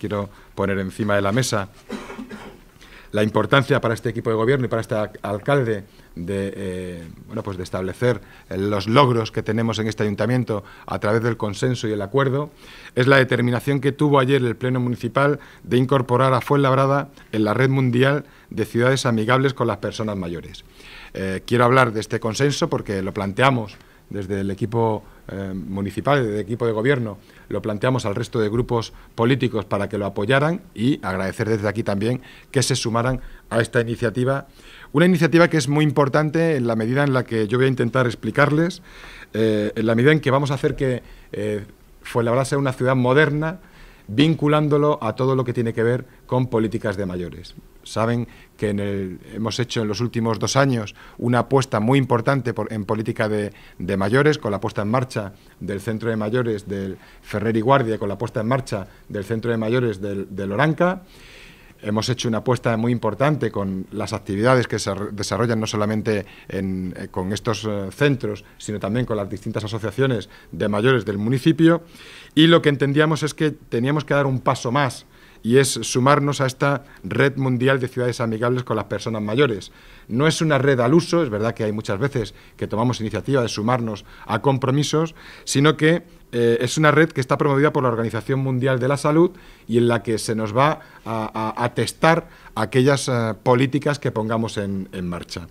Quiero poner encima de la mesa la importancia para este equipo de gobierno y para este alcalde de, eh, bueno, pues establecer los logros que tenemos en este ayuntamiento a través del consenso y el acuerdo, es la determinación que tuvo ayer el Pleno Municipal de incorporar a Fuenlabrada en la red mundial de ciudades amigables con las personas mayores. Eh, quiero hablar de este consenso porque lo planteamos desde el equipo eh, municipal, desde el equipo de gobierno, lo planteamos al resto de grupos políticos para que lo apoyaran y agradecer desde aquí también que se sumaran a esta iniciativa. Una iniciativa que es muy importante en la medida en la que yo voy a intentar explicarles, eh, en la medida en que vamos a hacer que eh, sea una ciudad moderna, vinculándolo a todo lo que tiene que ver con políticas de mayores. Saben que hemos hecho en los últimos dos años una apuesta muy importante en política de, mayores, con la puesta en marcha del Centro de Mayores del Ferrer y Guardia, con la puesta en marcha del Centro de Mayores del, del Oranca hemos hecho una apuesta muy importante con las actividades que se desarrollan no solamente en, eh, con estos eh, centros, sino también con las distintas asociaciones de mayores del municipio. Y lo que entendíamos es que teníamos que dar un paso más y es sumarnos a esta red mundial de ciudades amigables con las personas mayores. No es una red al uso, es verdad que hay muchas veces que tomamos iniciativa de sumarnos a compromisos, sino que eh, es una red que está promovida por la Organización Mundial de la Salud y en la que se nos va a, atestar aquellas eh, políticas que pongamos en, marcha.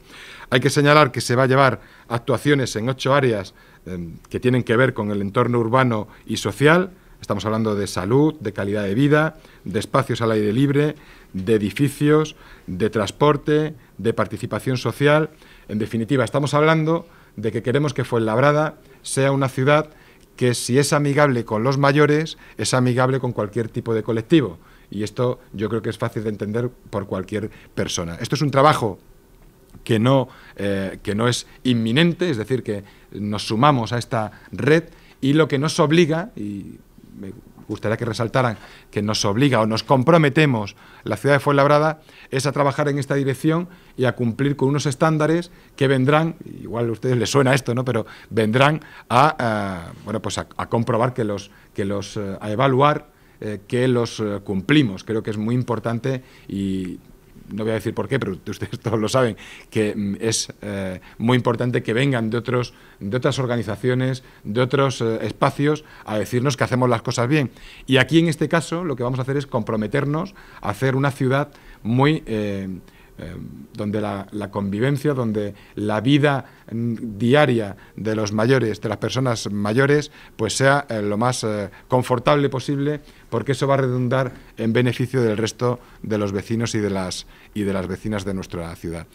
Hay que señalar que se va a llevar actuaciones en ocho áreas em, que tienen que ver con el entorno urbano y social, Estamos hablando de salud, de calidad de vida, de espacios al aire libre, de edificios, de transporte, de participación social. En definitiva, estamos hablando de que queremos que Fuenlabrada sea una ciudad que si es amigable con los mayores, es amigable con cualquier tipo de colectivo. Y esto yo creo que es fácil de entender por cualquier persona. Esto es un trabajo que no, eh, que no es inminente, es decir, que nos sumamos a esta red y lo que nos obliga, me gustaría que resaltaran que nos obliga o nos comprometemos la ciudad de Fuenlabrada es a trabajar en esta dirección y a cumplir con unos estándares que vendrán, igual a ustedes les suena esto, ¿no? pero vendrán a, eh, bueno, pues a, comprobar que los, que los eh, a evaluar eh, que los cumplimos. Creo que es muy importante y no voy a decir por qué, pero ustedes todos lo saben, que mm, es eh, muy importante que vengan de, otros, de otras organizaciones, de otros eh, espacios, a decirnos que hacemos las cosas bien. Y aquí, en este caso, lo que vamos a hacer es comprometernos a hacer una ciudad muy... Eh, Em, donde la, convivencia, donde la vida mm, diaria de los mayores, de las personas mayores, pues sea eh, lo más eh, confortable posible, porque eso va a redundar en beneficio del resto de los vecinos y de las, y de las vecinas de nuestra ciudad.